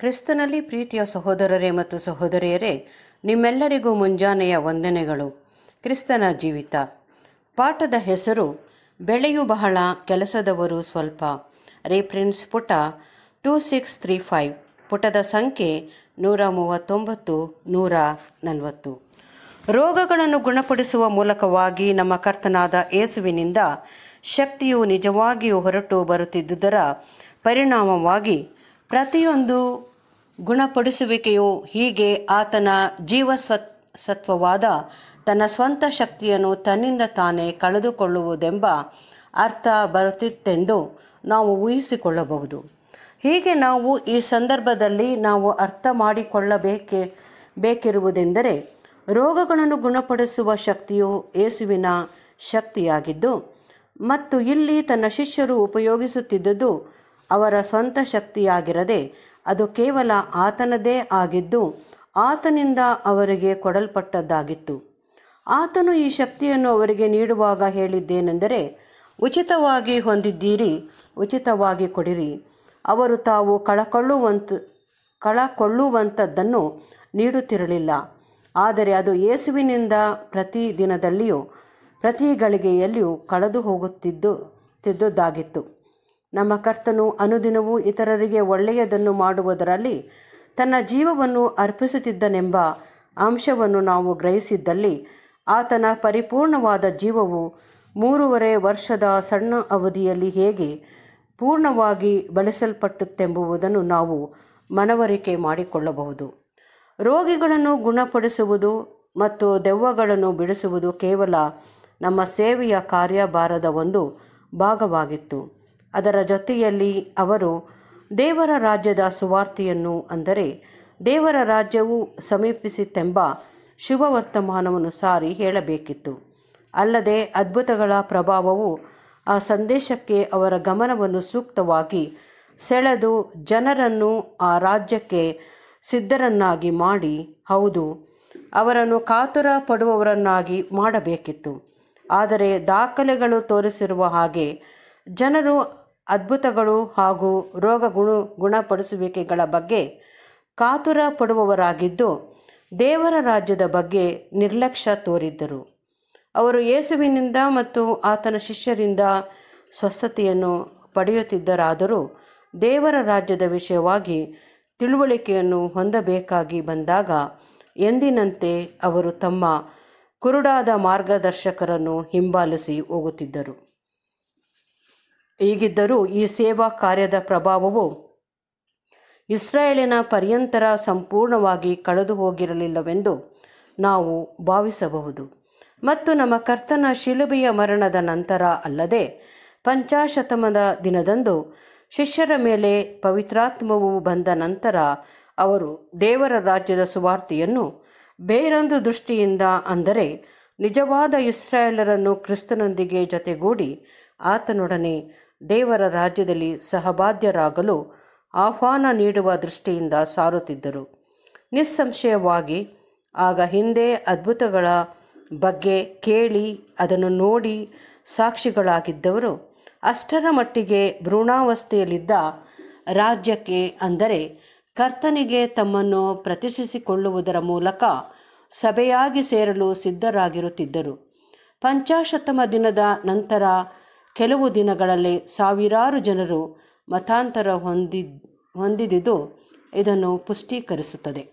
ಕ್ರಿಸ್ತನಲ್ಲಿ ಪ್ರೀತಿಯ ಸಹೋದರರೇ ಮತ್ತು ಸಹೋದರಿಯರೇ ನಿಮ್ಮೆಲ್ಲರಿಗೂ ಮುಂಜಾನೆಯ ವಂದನೆಗಳು ಕ್ರಿಸ್ತನ ಜೀವಿತ ಪಾಠದ ಹೆಸರು ಬೆಳೆಯು ಬಹಳ ಕೆಲಸದವರು ಸ್ವಲ್ಪ ರೇಫ್ರೆನ್ಸ್ ಪುಟ ಟೂ ಸಿಕ್ಸ್ ತ್ರೀ ಫೈವ್ ಪುಟದ ಸಂಖ್ಯೆ ನೂರ ಮೂವತ್ತೊಂಬತ್ತು ನೂರ ನಲವತ್ತು ರೋಗಗಳನ್ನು ಗುಣಪಡಿಸುವ ಮೂಲಕವಾಗಿ ನಮ್ಮ ಕರ್ತನಾದ ಏಸುವಿನಿಂದ ಶಕ್ತಿಯು ನಿಜವಾಗಿಯೂ ಹೊರಟು ಬರುತ್ತಿದ್ದುದರ ಪರಿಣಾಮವಾಗಿ ಪ್ರತಿಯೊಂದು ಗುಣಪಡಿಸುವಿಕೆಯು ಹೀಗೆ ಆತನ ಜೀವ ಸತ್ವವಾದ ತನ್ನ ಸ್ವಂತ ಶಕ್ತಿಯನ್ನು ತನ್ನಿಂದ ತಾನೇ ಕಳೆದುಕೊಳ್ಳುವುದೆಂಬ ಅರ್ಥ ಬರುತ್ತಿತ್ತೆಂದು ನಾವು ಊಹಿಸಿಕೊಳ್ಳಬಹುದು ಹೀಗೆ ನಾವು ಈ ಸಂದರ್ಭದಲ್ಲಿ ನಾವು ಅರ್ಥ ಮಾಡಿಕೊಳ್ಳಬೇಕೆ ಬೇಕಿರುವುದೆಂದರೆ ರೋಗಗಳನ್ನು ಗುಣಪಡಿಸುವ ಶಕ್ತಿಯು ಏಸುವಿನ ಶಕ್ತಿಯಾಗಿದ್ದು ಮತ್ತು ಇಲ್ಲಿ ತನ್ನ ಶಿಷ್ಯರು ಉಪಯೋಗಿಸುತ್ತಿದ್ದುದು ಅವರ ಸ್ವಂತ ಶಕ್ತಿಯಾಗಿರದೆ ಅದು ಕೇವಲ ಆತನದೇ ಆಗಿದ್ದು ಆತನಿಂದ ಅವರಿಗೆ ಕೊಡಲ್ಪಟ್ಟದ್ದಾಗಿತ್ತು ಆತನು ಈ ಶಕ್ತಿಯನ್ನು ಅವರಿಗೆ ನೀಡುವಾಗ ಹೇಳಿದ್ದೇನೆಂದರೆ ಉಚಿತವಾಗಿ ಹೊಂದಿದ್ದೀರಿ ಉಚಿತವಾಗಿ ಕೊಡಿರಿ ಅವರು ತಾವು ಕಳಕೊಳ್ಳುವಂತ ಕಳಕೊಳ್ಳುವಂಥದ್ದನ್ನು ನೀಡುತ್ತಿರಲಿಲ್ಲ ಆದರೆ ಅದು ಯೇಸುವಿನಿಂದ ಪ್ರತಿ ದಿನದಲ್ಲಿಯೂ ಪ್ರತಿ ಗಳಿಗೆಯಲ್ಲಿಯೂ ಕಳೆದು ಹೋಗುತ್ತಿದ್ದು ತಿದ್ದುದಾಗಿತ್ತು ನಮ್ಮ ಕರ್ತನು ಅನುದಿನವೂ ಇತರರಿಗೆ ಒಳ್ಳೆಯದನ್ನು ಮಾಡುವುದರಲ್ಲಿ ತನ್ನ ಜೀವವನ್ನು ಅರ್ಪಿಸುತ್ತಿದ್ದನೆಂಬ ಅಂಶವನ್ನು ನಾವು ಗ್ರಹಿಸಿದ್ದಲ್ಲಿ ಆತನ ಪರಿಪೂರ್ಣವಾದ ಜೀವವು ಮೂರುವರೆ ವರ್ಷದ ಸಣ್ಣ ಅವಧಿಯಲ್ಲಿ ಹೇಗೆ ಪೂರ್ಣವಾಗಿ ಬಳಸಲ್ಪಟ್ಟುತ್ತೆಂಬುವುದನ್ನು ನಾವು ಮನವರಿಕೆ ಮಾಡಿಕೊಳ್ಳಬಹುದು ರೋಗಿಗಳನ್ನು ಗುಣಪಡಿಸುವುದು ಮತ್ತು ದೆವ್ವಗಳನ್ನು ಬಿಡಿಸುವುದು ಕೇವಲ ನಮ್ಮ ಸೇವೆಯ ಕಾರ್ಯಭಾರದ ಒಂದು ಭಾಗವಾಗಿತ್ತು ಅದರ ಜೊತೆಯಲ್ಲಿ ಅವರು ದೇವರ ರಾಜ್ಯದ ಸುವಾರ್ತೆಯನ್ನು ಅಂದರೆ ದೇವರ ರಾಜ್ಯವು ಸಮೀಪಿಸಿತ್ತೆಂಬ ಶುಭವರ್ತಮಾನವನ್ನು ಸಾರಿ ಹೇಳಬೇಕಿತ್ತು ಅಲ್ಲದೆ ಅದ್ಭುತಗಳ ಪ್ರಭಾವವು ಆ ಸಂದೇಶಕ್ಕೆ ಅವರ ಗಮನವನ್ನು ಸೂಕ್ತವಾಗಿ ಸೆಳೆದು ಜನರನ್ನು ಆ ರಾಜ್ಯಕ್ಕೆ ಸಿದ್ಧರನ್ನಾಗಿ ಮಾಡಿ ಹೌದು ಅವರನ್ನು ಕಾತುರ ಪಡುವವರನ್ನಾಗಿ ಮಾಡಬೇಕಿತ್ತು ಆದರೆ ದಾಖಲೆಗಳು ತೋರಿಸಿರುವ ಹಾಗೆ ಜನರು ಅದ್ಭುತಗಳು ಹಾಗೂ ರೋಗ ಗುಣ ಗುಣಪಡಿಸುವಿಕೆಗಳ ಬಗ್ಗೆ ಕಾತುರ ಪಡುವವರಾಗಿದ್ದು ದೇವರ ರಾಜ್ಯದ ಬಗ್ಗೆ ನಿರ್ಲಕ್ಷ್ಯ ತೋರಿದ್ದರು ಅವರು ಯೇಸುವಿನಿಂದ ಮತ್ತು ಆತನ ಶಿಷ್ಯರಿಂದ ಸ್ವಸ್ಥತೆಯನ್ನು ಪಡೆಯುತ್ತಿದ್ದರಾದರೂ ದೇವರ ರಾಜ್ಯದ ವಿಷಯವಾಗಿ ತಿಳುವಳಿಕೆಯನ್ನು ಹೊಂದಬೇಕಾಗಿ ಬಂದಾಗ ಎಂದಿನಂತೆ ಅವರು ತಮ್ಮ ಕುರುಡಾದ ಮಾರ್ಗದರ್ಶಕರನ್ನು ಹಿಂಬಾಲಿಸಿ ಹೋಗುತ್ತಿದ್ದರು ಹೀಗಿದ್ದರೂ ಈ ಸೇವಾ ಕಾರ್ಯದ ಪ್ರಭಾವವು ಇಸ್ರಾಯೇಲಿನ ಪರ್ಯಂತರ ಸಂಪೂರ್ಣವಾಗಿ ಕಳೆದು ಹೋಗಿರಲಿಲ್ಲವೆಂದು ನಾವು ಭಾವಿಸಬಹುದು ಮತ್ತು ನಮ್ಮ ಕರ್ತನ ಶಿಲುಬೆಯ ಮರಣದ ನಂತರ ಅಲ್ಲದೆ ಪಂಚಾಶತಮದ ದಿನದಂದು ಶಿಷ್ಯರ ಮೇಲೆ ಪವಿತ್ರಾತ್ಮವು ಬಂದ ನಂತರ ಅವರು ದೇವರ ರಾಜ್ಯದ ಸುವಾರ್ತೆಯನ್ನು ಬೇರೊಂದು ದೃಷ್ಟಿಯಿಂದ ಅಂದರೆ ನಿಜವಾದ ಇಸ್ರಾಯೇಲರನ್ನು ಕ್ರಿಸ್ತನೊಂದಿಗೆ ಜೊತೆಗೂಡಿ ಆತನೊಡನೆ ದೇವರ ರಾಜ್ಯದಲ್ಲಿ ಸಹಬಾಧ್ಯರಾಗಲು ಆಹ್ವಾನ ನೀಡುವ ದೃಷ್ಟಿಯಿಂದ ಸಾರುತ್ತಿದ್ದರು ನಿಸ್ಸಂಶಯವಾಗಿ ಆಗ ಹಿಂದೆ ಅದ್ಭುತಗಳ ಬಗ್ಗೆ ಕೇಳಿ ಅದನ್ನು ನೋಡಿ ಸಾಕ್ಷಿಗಳಾಗಿದ್ದವರು ಅಷ್ಟರ ಮಟ್ಟಿಗೆ ಭ್ರೂಣಾವಸ್ಥೆಯಲ್ಲಿದ್ದ ರಾಜ್ಯಕ್ಕೆ ಅಂದರೆ ಕರ್ತನಿಗೆ ತಮ್ಮನ್ನು ಪ್ರತಿಷ್ಠಿಸಿಕೊಳ್ಳುವುದರ ಮೂಲಕ ಸಭೆಯಾಗಿ ಸೇರಲು ಸಿದ್ಧರಾಗಿರುತ್ತಿದ್ದರು ಪಂಚಾಶತಮ ದಿನದ ನಂತರ ಕೆಲವು ದಿನಗಳಲ್ಲಿ ಸಾವಿರಾರು ಜನರು ಮತಾಂತರ ಹೊಂದಿದ್ದು ಇದನ್ನು ಪುಷ್ಟೀಕರಿಸುತ್ತದೆ